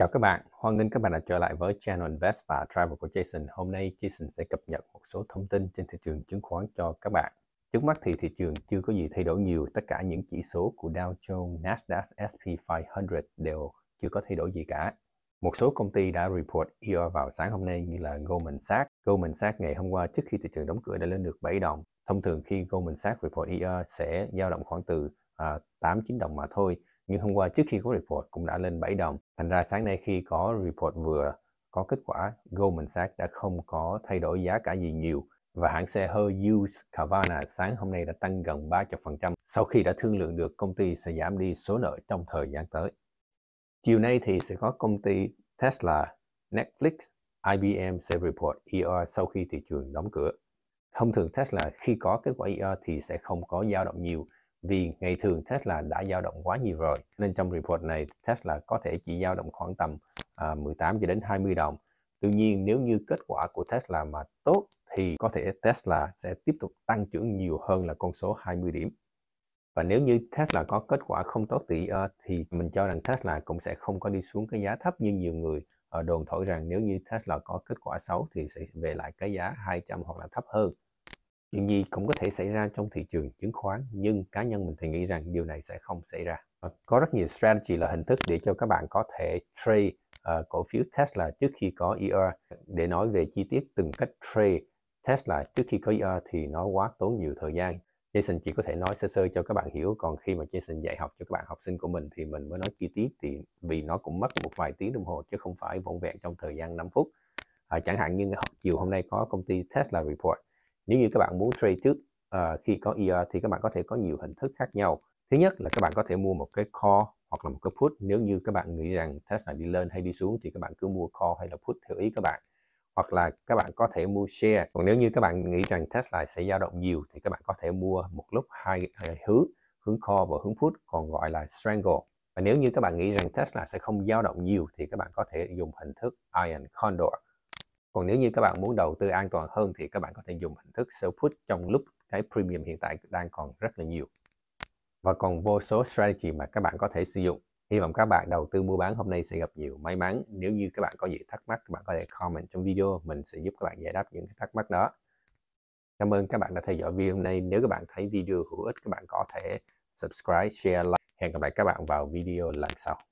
Chào các bạn, hoan nghênh các bạn đã trở lại với channel Invest và Travel của Jason. Hôm nay Jason sẽ cập nhật một số thông tin trên thị trường chứng khoán cho các bạn. Trước mắt thì thị trường chưa có gì thay đổi nhiều, tất cả những chỉ số của Dow Jones, Nasdaq, S&P 500 đều chưa có thay đổi gì cả. Một số công ty đã report ER vào sáng hôm nay như là Goldman Sachs. Goldman Sachs ngày hôm qua trước khi thị trường đóng cửa đã lên được 7 đồng. Thông thường khi Goldman Sachs report ER sẽ dao động khoảng từ à, 8-9 đồng mà thôi nhưng hôm qua trước khi có report cũng đã lên 7 đồng. Thành ra sáng nay khi có report vừa có kết quả, Goldman Sachs đã không có thay đổi giá cả gì nhiều và hãng xe hơi used Carvana sáng hôm nay đã tăng gần 30% sau khi đã thương lượng được công ty sẽ giảm đi số nợ trong thời gian tới. Chiều nay thì sẽ có công ty Tesla, Netflix, IBM sẽ report ER sau khi thị trường đóng cửa. Thông thường Tesla khi có kết quả ER thì sẽ không có dao động nhiều vì ngày thường Tesla đã dao động quá nhiều rồi nên trong report này Tesla có thể chỉ dao động khoảng tầm à, 18 cho đến 20 đồng tuy nhiên nếu như kết quả của Tesla mà tốt thì có thể Tesla sẽ tiếp tục tăng trưởng nhiều hơn là con số 20 điểm và nếu như Tesla có kết quả không tốt thì uh, thì mình cho rằng Tesla cũng sẽ không có đi xuống cái giá thấp như nhiều người uh, đồn thổi rằng nếu như Tesla có kết quả xấu thì sẽ về lại cái giá 200 hoặc là thấp hơn Chuyện gì cũng có thể xảy ra trong thị trường chứng khoán nhưng cá nhân mình thì nghĩ rằng điều này sẽ không xảy ra. Ờ, có rất nhiều strategy là hình thức để cho các bạn có thể trade uh, cổ phiếu Tesla trước khi có ER. Để nói về chi tiết từng cách trade Tesla trước khi có ER thì nó quá tốn nhiều thời gian. Jason chỉ có thể nói sơ sơ cho các bạn hiểu còn khi mà Jason dạy học cho các bạn học sinh của mình thì mình mới nói chi tiết thì vì nó cũng mất một vài tiếng đồng hồ chứ không phải vỏn vẹn trong thời gian 5 phút. À, chẳng hạn như chiều hôm nay có công ty Tesla Report nếu như các bạn muốn trade trước uh, khi có ER thì các bạn có thể có nhiều hình thức khác nhau thứ nhất là các bạn có thể mua một cái call hoặc là một cái put nếu như các bạn nghĩ rằng test này đi lên hay đi xuống thì các bạn cứ mua call hay là put theo ý các bạn hoặc là các bạn có thể mua share còn nếu như các bạn nghĩ rằng test Tesla sẽ dao động nhiều thì các bạn có thể mua một lúc hai hướng hướng call và hướng put còn gọi là strangle và nếu như các bạn nghĩ rằng Tesla sẽ không dao động nhiều thì các bạn có thể dùng hình thức iron condor còn nếu như các bạn muốn đầu tư an toàn hơn thì các bạn có thể dùng hình thức sell put trong lúc cái premium hiện tại đang còn rất là nhiều và còn vô số strategy mà các bạn có thể sử dụng hy vọng các bạn đầu tư mua bán hôm nay sẽ gặp nhiều may mắn nếu như các bạn có gì thắc mắc các bạn có thể comment trong video mình sẽ giúp các bạn giải đáp những thắc mắc đó cảm ơn các bạn đã theo dõi video hôm nay nếu các bạn thấy video hữu ích các bạn có thể subscribe share like hẹn gặp lại các bạn vào video lần sau